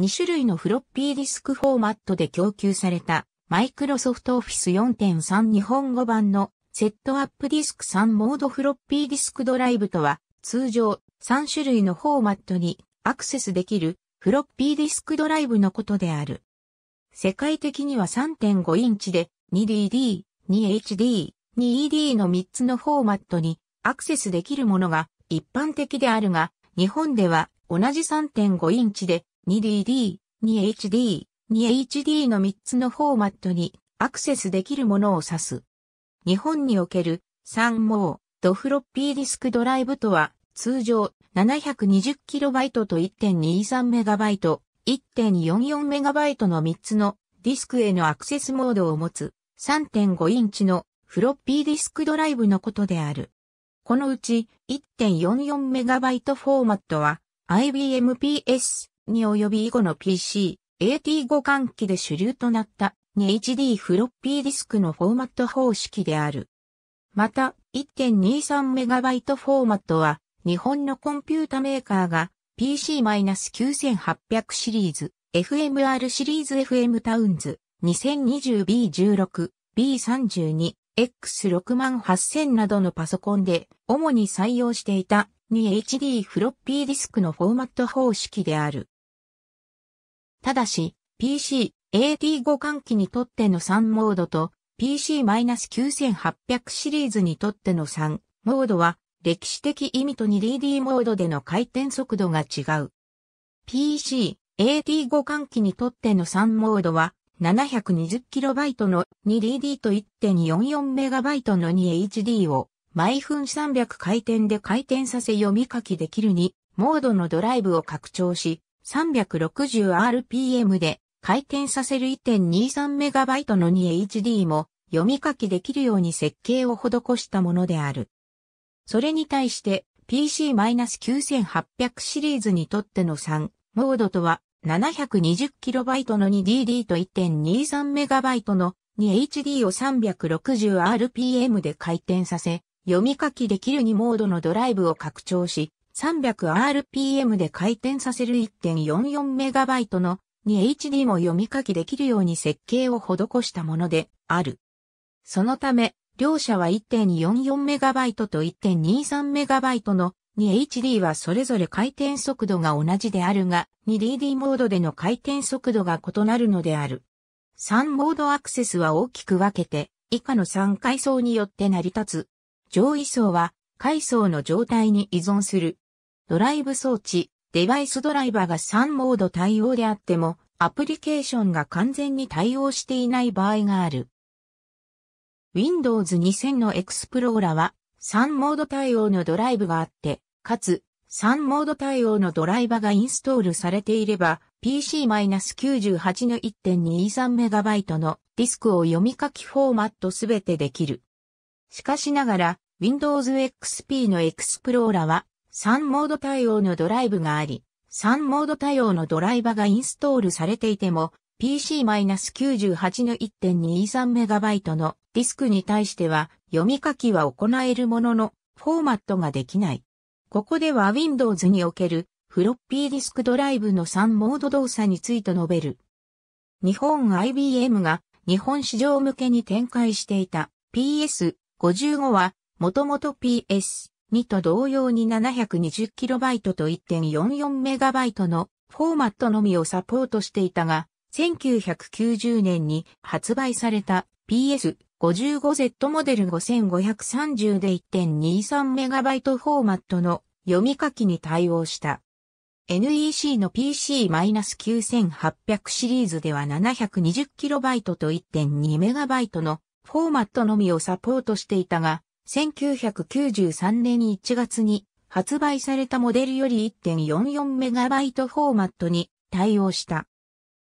2種類のフロッピーディスクフォーマットで供給された、マイクロソフトオフィス4.3日本語版のセットアップディスク3モードフロッピーディスクドライブとは、通常3種類のフォーマットにアクセスできるフロッピーディスクドライブのことである。世界的には3.5インチで 2DD、2HD、2ED の3つのフォーマットにアクセスできるものが一般的であるが、日本では同じ3.5インチで 2DD、2HD、2HD の3つのフォーマットにアクセスできるものを指す。日本における3網ドフロッピーディスクドライブとは通常 720KB と 1.23MB、1.44MB の3つのディスクへのアクセスモードを持つ3.5インチのフロッピーディスクドライブのことである。このうち 1.44MB フォーマットは IBM PS に及び以後の PC、AT 互換機で主流となった 2HD フロッピーディスクのフォーマット方式である。また、1.23MB フォーマットは、日本のコンピュータメーカーが PC-9800 シリーズ、FMR シリーズ FM タウンズ、2020B16、B32、X68000 などのパソコンで主に採用していた 2HD フロッピーディスクのフォーマット方式である。ただし、PC、AT 互換機にとっての3モードと PC-9800 シリーズにとっての3モードは歴史的意味と 2DD モードでの回転速度が違う。PC、AT 互換機にとっての3モードは 720KB の 2DD と 1.44MB の 2HD を毎分300回転で回転させ読み書きできる2モードのドライブを拡張し、360rpm で回転させる 1.23MB の 2HD も読み書きできるように設計を施したものである。それに対して PC-9800 シリーズにとっての3モードとは 720KB の 2DD と 1.23MB の 2HD を 360rpm で回転させ、読み書きできる2モードのドライブを拡張し、300rpm で回転させる 1.44MB の 2HD も読み書きできるように設計を施したものである。そのため、両者は 1.44MB と 1.23MB の 2HD はそれぞれ回転速度が同じであるが、2DD モードでの回転速度が異なるのである。3モードアクセスは大きく分けて、以下の3階層によって成り立つ。上位層は、階層の状態に依存するドライブ装置、デバイスドライバーが3モード対応であっても、アプリケーションが完全に対応していない場合がある。Windows 2000の Explorer は3モード対応のドライブがあって、かつ3モード対応のドライバーがインストールされていれば PC-98 の 1.23MB のディスクを読み書きフォーマットすべてできる。しかしながら Windows XP の Explorer は3モード対応のドライブがあり、3モード対応のドライバがインストールされていても、PC-98 の 1.23MB のディスクに対しては読み書きは行えるもののフォーマットができない。ここでは Windows におけるフロッピーディスクドライブの3モード動作について述べる。日本 IBM が日本市場向けに展開していた PS55 はもともと PS 2と同様に 720KB と 1.44MB のフォーマットのみをサポートしていたが、1990年に発売された PS55Z モデル5530で 1.23MB フォーマットの読み書きに対応した。NEC の PC-9800 シリーズでは 720KB と 1.2MB のフォーマットのみをサポートしていたが、1993年1月に発売されたモデルより 1.44MB フォーマットに対応した。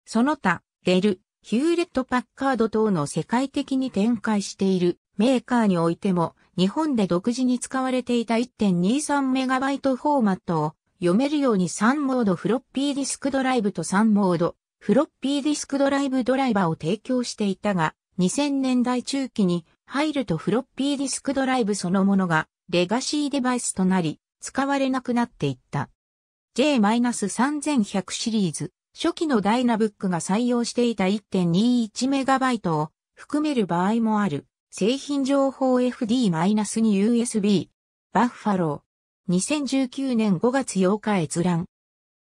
その他、デル、ヒューレット・パッカード等の世界的に展開しているメーカーにおいても日本で独自に使われていた 1.23MB フォーマットを読めるように3モードフロッピーディスクドライブと3モードフロッピーディスクドライブドライバーを提供していたが2000年代中期に入るとフロッピーディスクドライブそのものがレガシーデバイスとなり、使われなくなっていった。J-3100 シリーズ、初期のダイナブックが採用していた 1.21MB を含める場合もある、製品情報 FD-2USB、バッファロー。2019年5月8日閲覧。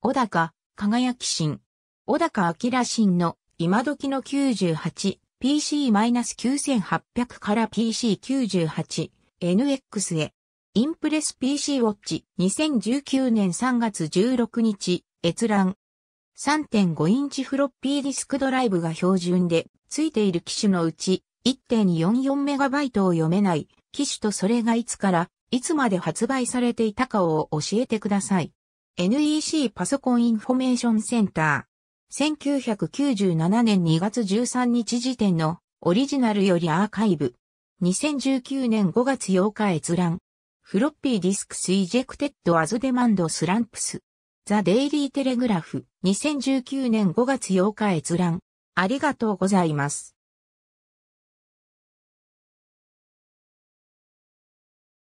小高、輝き新。小高明新の今時の98 PC-9800 から PC98、NX へ。インプレス PC ウォッチ2019年3月16日、閲覧。3.5インチフロッピーディスクドライブが標準で、ついている機種のうち1 4 4イトを読めない機種とそれがいつからいつまで発売されていたかを教えてください。NEC パソコンインフォメーションセンター1997年2月13日時点のオリジナルよりアーカイブ。2019年5月8日閲覧。フロッピーディスクスイジェクテッドアズデマンドスランプス。ザ・デイリー・テレグラフ。2019年5月8日閲覧。ありがとうございます。